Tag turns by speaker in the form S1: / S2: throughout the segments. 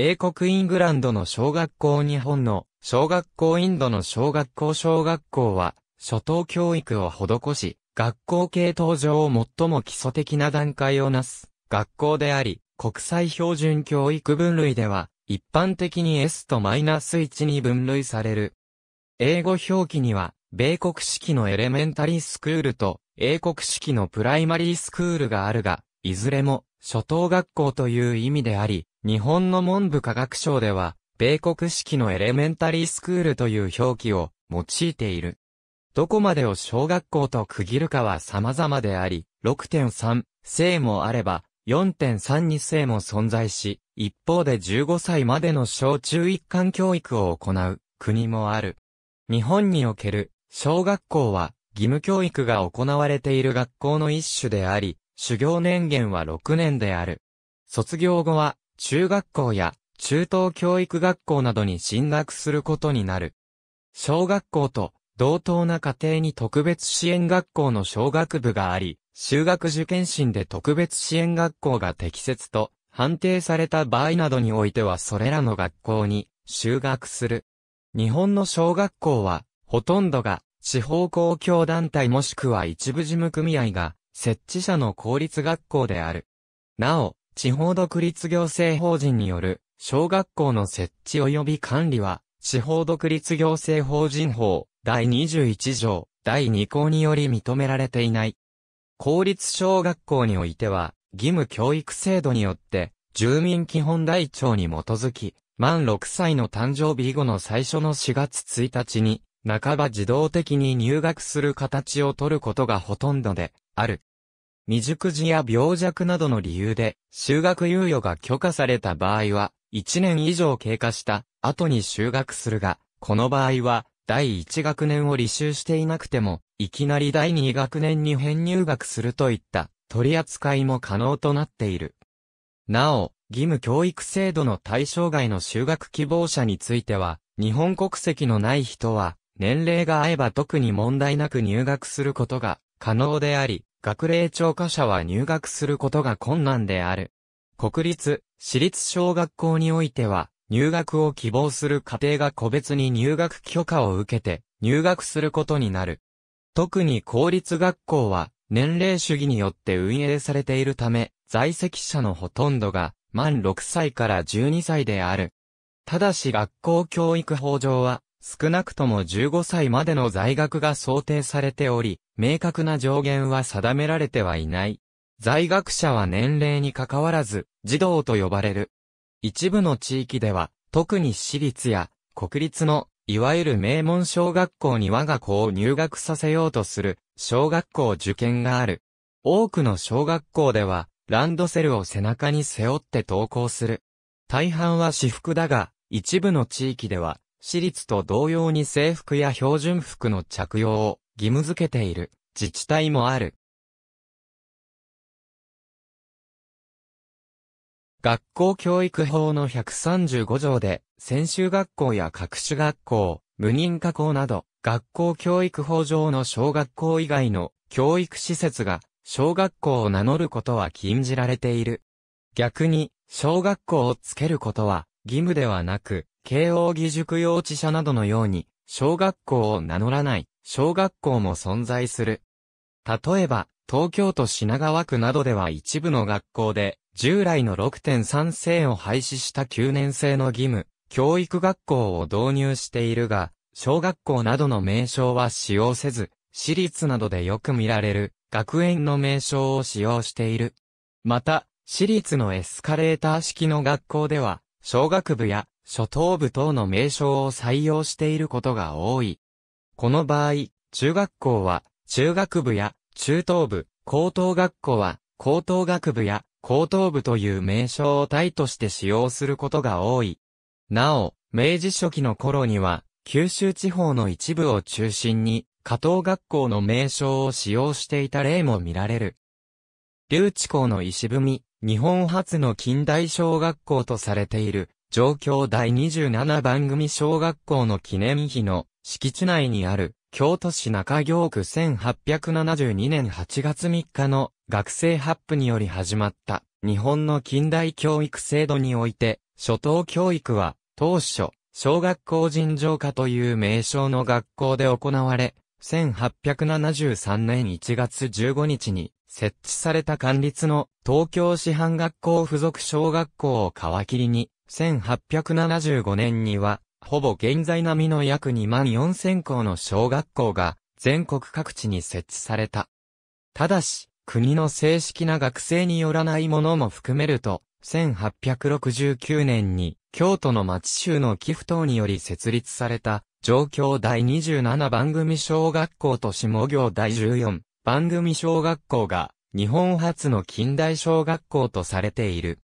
S1: 英国イングランドの小学校日本の小学校インドの小学校小学校は初等教育を施し、学校系統上最も基礎的な段階をなす学校であり、国際標準教育分類では一般的に S と -1 に分類される。英語表記には、米国式のエレメンタリースクールと英国式のプライマリースクールがあるが、いずれも初等学校という意味であり、日本の文部科学省では、米国式のエレメンタリースクールという表記を用いている。どこまでを小学校と区切るかは様々であり、6.3生もあれば、4 3に生も存在し、一方で15歳までの小中一貫教育を行う国もある。日本における小学校は義務教育が行われている学校の一種であり、修行年限は6年である。卒業後は中学校や中等教育学校などに進学することになる。小学校と同等な家庭に特別支援学校の小学部があり、修学受験審で特別支援学校が適切と判定された場合などにおいてはそれらの学校に修学する。日本の小学校は、ほとんどが地方公共団体もしくは一部事務組合が設置者の公立学校である。なお、地方独立行政法人による小学校の設置及び管理は、地方独立行政法人法第21条第2項により認められていない。公立小学校においては、義務教育制度によって、住民基本台帳に基づき、満6歳の誕生日後の最初の4月1日に、半ば自動的に入学する形を取ることがほとんどで、ある。未熟児や病弱などの理由で、修学猶予が許可された場合は、1年以上経過した後に就学するが、この場合は、第1学年を履修していなくても、いきなり第2学年に編入学するといった取り扱いも可能となっている。なお、義務教育制度の対象外の就学希望者については、日本国籍のない人は、年齢が合えば特に問題なく入学することが可能であり、学齢聴科者は入学することが困難である。国立、私立小学校においては、入学を希望する家庭が個別に入学許可を受けて、入学することになる。特に公立学校は、年齢主義によって運営されているため、在籍者のほとんどが、満6歳から12歳である。ただし学校教育法上は、少なくとも15歳までの在学が想定されており、明確な上限は定められてはいない。在学者は年齢に関わらず、児童と呼ばれる。一部の地域では、特に私立や国立の、いわゆる名門小学校に我が子を入学させようとする、小学校受験がある。多くの小学校では、ランドセルを背中に背負って登校する。大半は私服だが、一部の地域では、私立と同様に制服や標準服の着用を義務付けている自治体もある。学校教育法の135条で、専修学校や各種学校、無認可校など、学校教育法上の小学校以外の教育施設が、小学校を名乗ることは禁じられている。逆に、小学校をつけることは義務ではなく、慶応義塾幼稚舎などのように、小学校を名乗らない、小学校も存在する。例えば、東京都品川区などでは一部の学校で、従来の6.3世を廃止した9年生の義務、教育学校を導入しているが、小学校などの名称は使用せず、私立などでよく見られる、学園の名称を使用している。また、私立のエスカレーター式の学校では、小学部や諸島部等の名称を採用していることが多い。この場合、中学校は中学部や中等部、高等学校は高等学部や高等部という名称を体として使用することが多い。なお、明治初期の頃には、九州地方の一部を中心に、加藤学校の名称を使用していた例も見られる。留置校の石踏み、日本初の近代小学校とされている、状況第27番組小学校の記念碑の敷地内にある京都市中京区1872年8月3日の学生発布により始まった日本の近代教育制度において初等教育は当初小学校尋常科という名称の学校で行われ1873年1月15日に設置された管立の東京市販学校付属小学校を皮切りに1875年には、ほぼ現在並みの約2万4000校の小学校が全国各地に設置された。ただし、国の正式な学生によらないものも含めると、1869年に京都の町州の寄付等により設立された、上京第27番組小学校と下行第14番組小学校が、日本初の近代小学校とされている。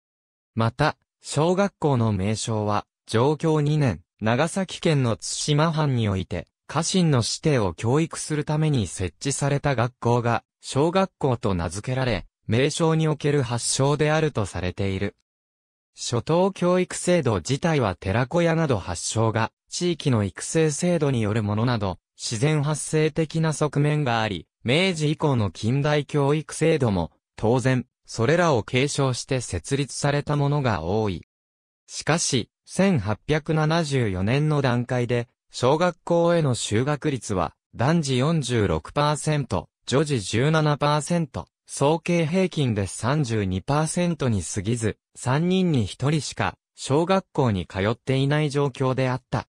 S1: また、小学校の名称は、上京2年、長崎県の津島藩において、家臣の指定を教育するために設置された学校が、小学校と名付けられ、名称における発祥であるとされている。初等教育制度自体は寺子屋など発祥が、地域の育成制度によるものなど、自然発生的な側面があり、明治以降の近代教育制度も、当然、それらを継承して設立されたものが多い。しかし、1874年の段階で、小学校への就学率は、男児46%、女児17%、総計平均で32%に過ぎず、3人に1人しか、小学校に通っていない状況であった。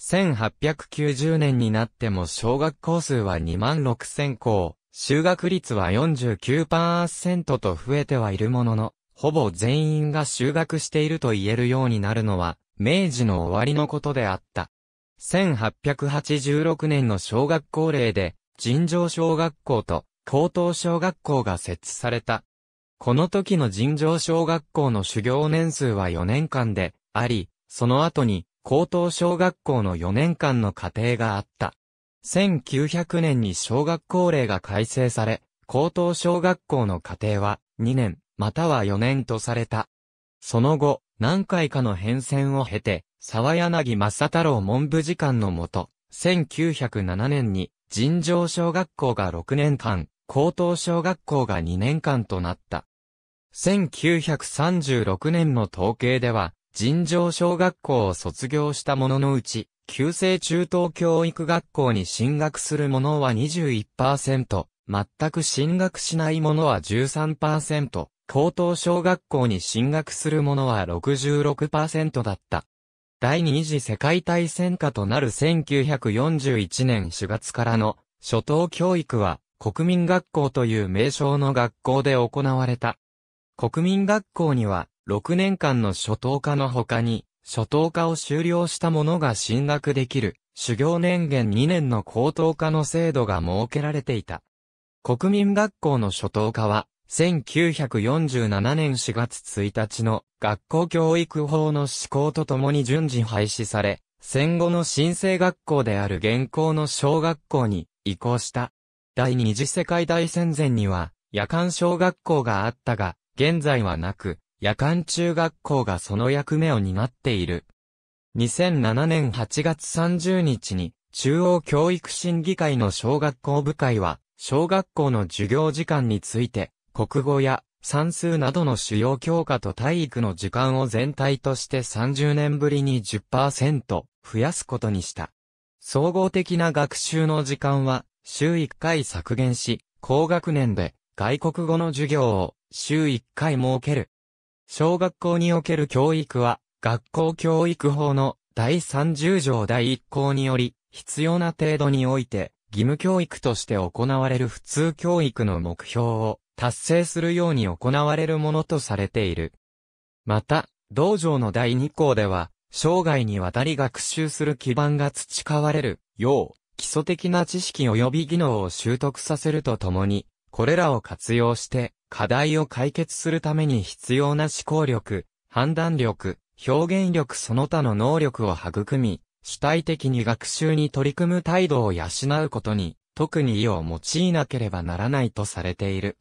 S1: 1890年になっても小学校数は2万6000校、就学率は49%と増えてはいるものの、ほぼ全員が就学していると言えるようになるのは、明治の終わりのことであった。1886年の小学校令で、尋常小学校と高等小学校が設置された。この時の尋常小学校の修行年数は4年間であり、その後に高等小学校の4年間の過程があった。1900年に小学校令が改正され、高等小学校の課程は2年、または4年とされた。その後、何回かの変遷を経て、沢柳正太郎文部次官のもと、1907年に、尋常小学校が6年間、高等小学校が2年間となった。1936年の統計では、尋常小学校を卒業した者のうち、旧制中等教育学校に進学する者は21%、全く進学しない者は13%、高等小学校に進学する者は66%だった。第二次世界大戦下となる1941年4月からの初等教育は国民学校という名称の学校で行われた。国民学校には6年間の初等科の他に初等科を修了した者が進学できる、修行年限2年の高等科の制度が設けられていた。国民学校の初等科は、1947年4月1日の学校教育法の施行とともに順次廃止され、戦後の新生学校である現行の小学校に移行した。第二次世界大戦前には夜間小学校があったが、現在はなく、夜間中学校がその役目を担っている。2007年8月30日に、中央教育審議会の小学校部会は、小学校の授業時間について、国語や算数などの主要教科と体育の時間を全体として30年ぶりに10%増やすことにした。総合的な学習の時間は週1回削減し、高学年で外国語の授業を週1回設ける。小学校における教育は、学校教育法の第30条第1項により、必要な程度において、義務教育として行われる普通教育の目標を達成するように行われるものとされている。また、道場の第2項では、生涯にわたり学習する基盤が培われるよう、基礎的な知識及び技能を習得させるとともに、これらを活用して、課題を解決するために必要な思考力、判断力、表現力その他の能力を育み、主体的に学習に取り組む態度を養うことに、特に意を用いなければならないとされている。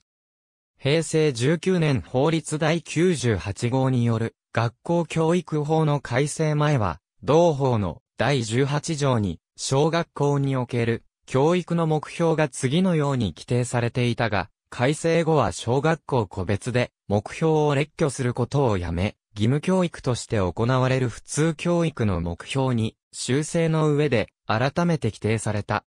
S1: 平成19年法律第98号による学校教育法の改正前は、同法の第18条に、小学校における教育の目標が次のように規定されていたが、改正後は小学校個別で目標を列挙することをやめ、義務教育として行われる普通教育の目標に修正の上で改めて規定された。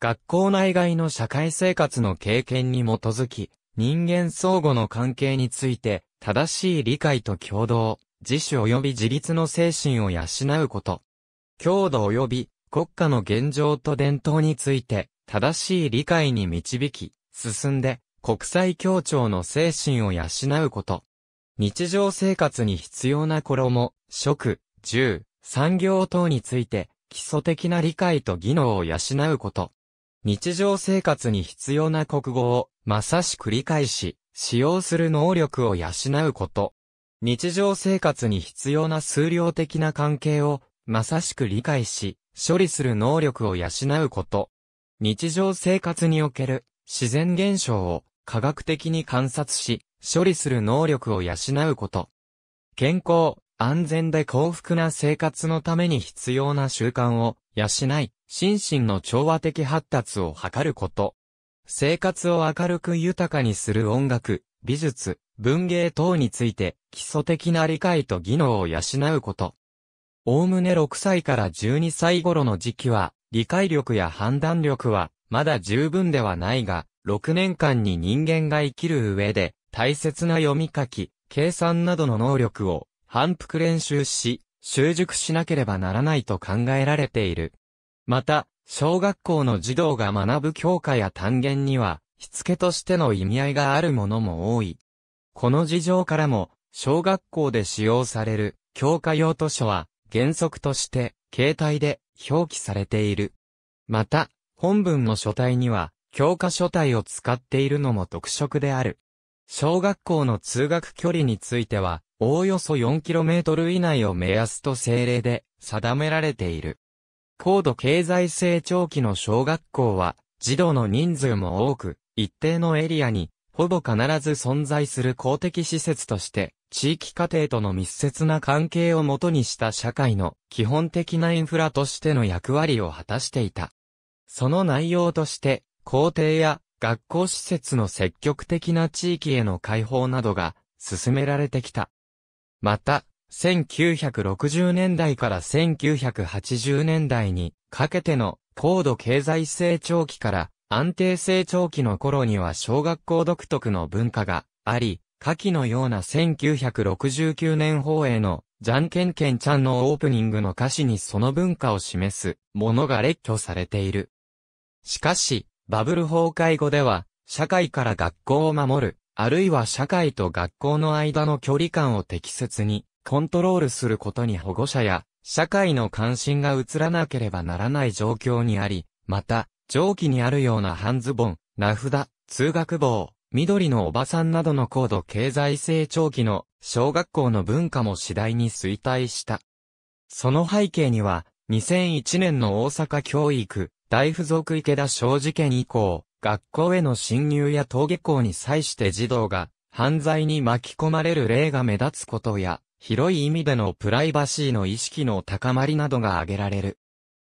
S1: 学校内外の社会生活の経験に基づき、人間相互の関係について正しい理解と共同、自主及び自立の精神を養うこと。強度及び国家の現状と伝統について正しい理解に導き、進んで国際協調の精神を養うこと。日常生活に必要な衣、食、住、産業等について、基礎的な理解と技能を養うこと。日常生活に必要な国語を、まさしく理解し、使用する能力を養うこと。日常生活に必要な数量的な関係を、まさしく理解し、処理する能力を養うこと。日常生活における自然現象を科学的に観察し、処理する能力を養うこと。健康、安全で幸福な生活のために必要な習慣を養い、心身の調和的発達を図ること。生活を明るく豊かにする音楽、美術、文芸等について基礎的な理解と技能を養うこと。おおむね6歳から12歳頃の時期は、理解力や判断力はまだ十分ではないが、6年間に人間が生きる上で、大切な読み書き、計算などの能力を、反復練習し、習熟しなければならないと考えられている。また、小学校の児童が学ぶ教科や単元には、しつけとしての意味合いがあるものも多い。この事情からも、小学校で使用される教科用図書は、原則として、携帯で表記されている。また、本文の書体には、教科書体を使っているのも特色である。小学校の通学距離については、おおよそ 4km 以内を目安と政令で定められている。高度経済成長期の小学校は、児童の人数も多く、一定のエリアに、ほぼ必ず存在する公的施設として、地域家庭との密接な関係をもとにした社会の基本的なインフラとしての役割を果たしていた。その内容として、校庭や学校施設の積極的な地域への開放などが進められてきた。また、1960年代から1980年代にかけての高度経済成長期から安定成長期の頃には小学校独特の文化があり、下記のような1969年放映のじゃんけんけんちゃんのオープニングの歌詞にその文化を示すものが列挙されている。しかし、バブル崩壊後では、社会から学校を守る、あるいは社会と学校の間の距離感を適切にコントロールすることに保護者や社会の関心が移らなければならない状況にあり、また、上記にあるような半ズボン、名札、通学帽、緑のおばさんなどの高度経済成長期の小学校の文化も次第に衰退した。その背景には、2001年の大阪教育大付属池田小事件以降、学校への侵入や登下校に際して児童が犯罪に巻き込まれる例が目立つことや、広い意味でのプライバシーの意識の高まりなどが挙げられる。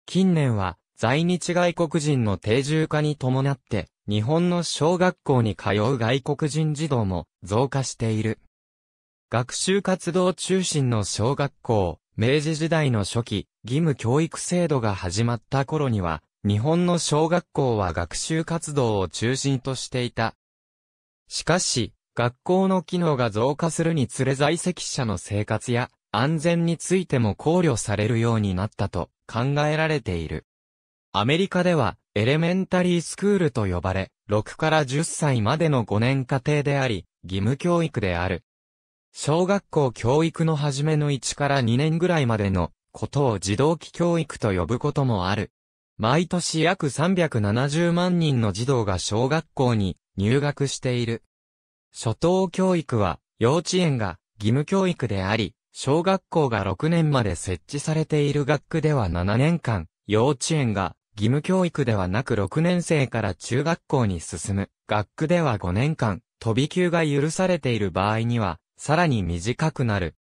S1: 近年は、在日外国人の定住化に伴って、日本の小学校に通う外国人児童も増加している。学習活動中心の小学校、明治時代の初期、義務教育制度が始まった頃には、日本の小学校は学習活動を中心としていた。しかし、学校の機能が増加するにつれ在籍者の生活や安全についても考慮されるようになったと考えられている。アメリカではエレメンタリースクールと呼ばれ、6から10歳までの5年家庭であり、義務教育である。小学校教育の初めの1から2年ぐらいまでのことを児童期教育と呼ぶこともある。毎年約370万人の児童が小学校に入学している。初等教育は幼稚園が義務教育であり、小学校が6年まで設置されている学区では7年間、幼稚園が義務教育ではなく6年生から中学校に進む、学区では5年間、飛び級が許されている場合には、さらに短くなる。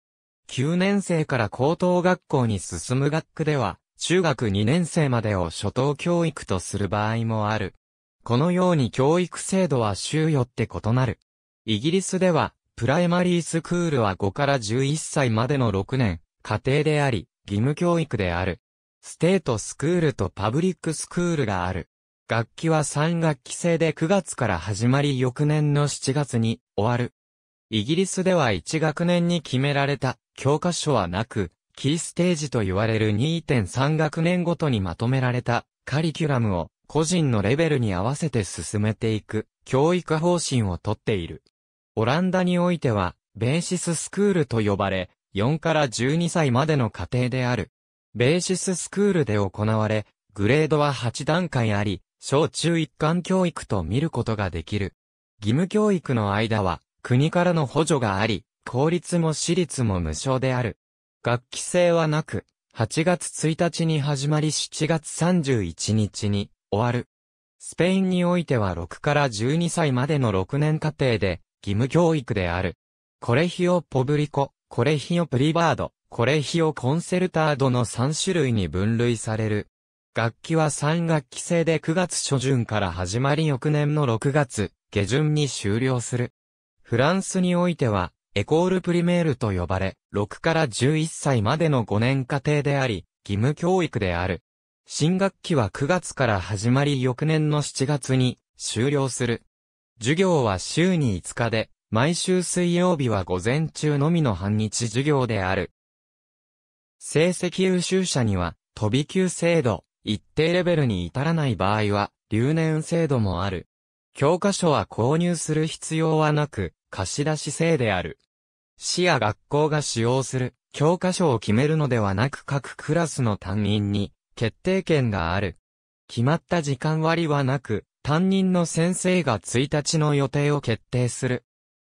S1: 9年生から高等学校に進む学区では、中学2年生までを初等教育とする場合もある。このように教育制度は州よって異なる。イギリスでは、プライマリースクールは5から11歳までの6年、家庭であり、義務教育である。ステートスクールとパブリックスクールがある。学期は3学期制で9月から始まり翌年の7月に終わる。イギリスでは1学年に決められた教科書はなく、キーステージと言われる2.3学年ごとにまとめられたカリキュラムを個人のレベルに合わせて進めていく教育方針をとっている。オランダにおいては、ベーシススクールと呼ばれ、4から12歳までの過程である。ベーシススクールで行われ、グレードは8段階あり、小中一貫教育と見ることができる。義務教育の間は、国からの補助があり、公立も私立も無償である。学期制はなく、8月1日に始まり7月31日に終わる。スペインにおいては6から12歳までの6年課程で義務教育である。コレヒオ・ポブリコ、コレヒオ・プリバード、コレヒオ・コンセルタードの3種類に分類される。学期は3学期制で9月初旬から始まり翌年の6月下旬に終了する。フランスにおいてはエコールプリメールと呼ばれ、6から11歳までの5年課程であり、義務教育である。新学期は9月から始まり翌年の7月に終了する。授業は週に5日で、毎週水曜日は午前中のみの半日授業である。成績優秀者には、飛び級制度、一定レベルに至らない場合は、留年制度もある。教科書は購入する必要はなく、貸し出し制である。市や学校が使用する教科書を決めるのではなく各クラスの担任に決定権がある。決まった時間割はなく、担任の先生が1日の予定を決定する。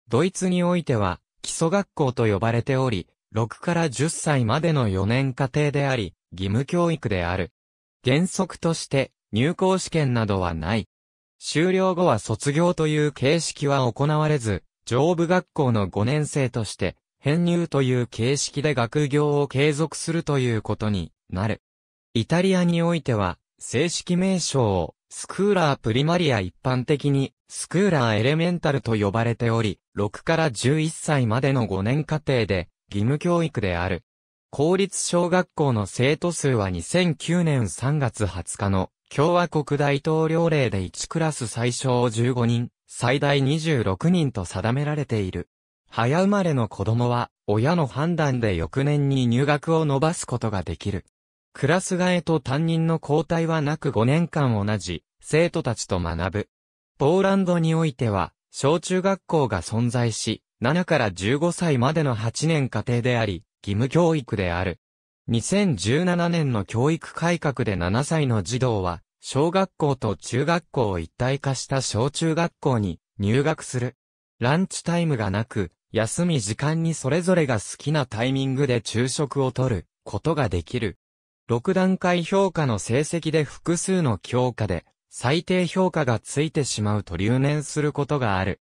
S1: ドイツにおいては、基礎学校と呼ばれており、6から10歳までの4年課程であり、義務教育である。原則として、入校試験などはない。終了後は卒業という形式は行われず、上部学校の5年生として、編入という形式で学業を継続するということになる。イタリアにおいては、正式名称を、スクーラープリマリア一般的に、スクーラーエレメンタルと呼ばれており、6から11歳までの5年課程で、義務教育である。公立小学校の生徒数は2009年3月20日の共和国大統領令で1クラス最小15人最大26人と定められている。早生まれの子供は、親の判断で翌年に入学を伸ばすことができる。クラス替えと担任の交代はなく5年間同じ、生徒たちと学ぶ。ポーランドにおいては、小中学校が存在し、7から15歳までの8年家庭であり、義務教育である。2017年の教育改革で7歳の児童は、小学校と中学校を一体化した小中学校に入学する。ランチタイムがなく、休み時間にそれぞれが好きなタイミングで昼食をとることができる。6段階評価の成績で複数の教科で最低評価がついてしまうと留年することがある。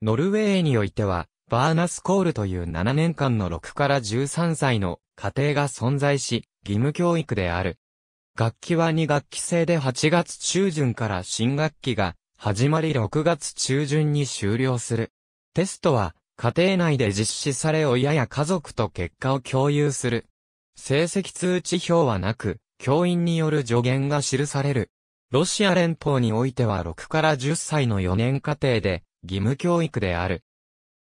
S1: ノルウェーにおいては、バーナスコールという7年間の6から13歳の家庭が存在し、義務教育である。楽器は2学期制で8月中旬から新学期が始まり6月中旬に終了する。テストは家庭内で実施され親や家族と結果を共有する。成績通知表はなく、教員による助言が記される。ロシア連邦においては6から10歳の4年課程で義務教育である。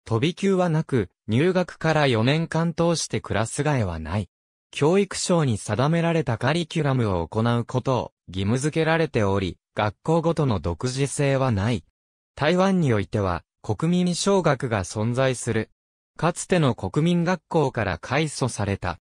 S1: 飛び級はなく、入学から4年間通してクラス替えはない。教育省に定められたカリキュラムを行うことを義務付けられており、学校ごとの独自性はない。台湾においては、国民小学が存在する。かつての国民学校から改祖された。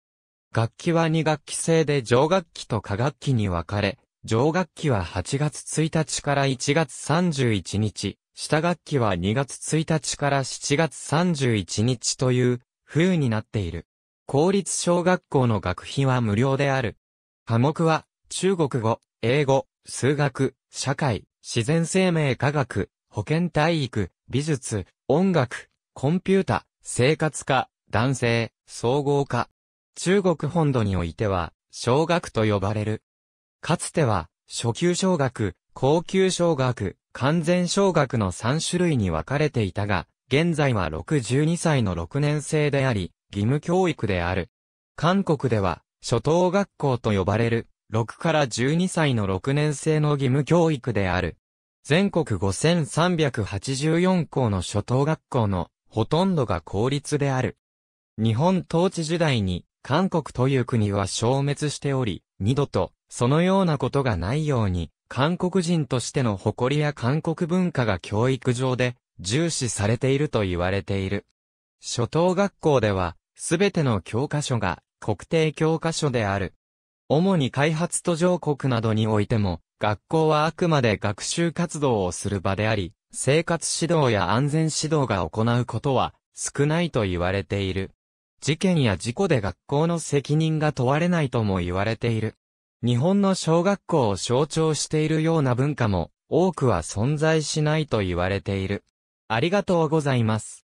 S1: 楽器は2学期制で上学期と下学期に分かれ、上学期は8月1日から1月31日、下学期は2月1日から7月31日という風になっている。公立小学校の学費は無料である。科目は、中国語、英語、数学、社会、自然生命科学、保健体育、美術、音楽、コンピュータ、生活科、男性、総合科。中国本土においては、小学と呼ばれる。かつては、初級小学、高級小学、完全小学の3種類に分かれていたが、現在は62歳の6年生であり、義務教育である。韓国では、初等学校と呼ばれる、6から12歳の6年生の義務教育である。全国5384校の初等学校のほとんどが公立である。日本統治時代に韓国という国は消滅しており、二度とそのようなことがないように、韓国人としての誇りや韓国文化が教育上で重視されていると言われている。初等学校ではすべての教科書が国定教科書である。主に開発途上国などにおいても、学校はあくまで学習活動をする場であり、生活指導や安全指導が行うことは少ないと言われている。事件や事故で学校の責任が問われないとも言われている。日本の小学校を象徴しているような文化も多くは存在しないと言われている。ありがとうございます。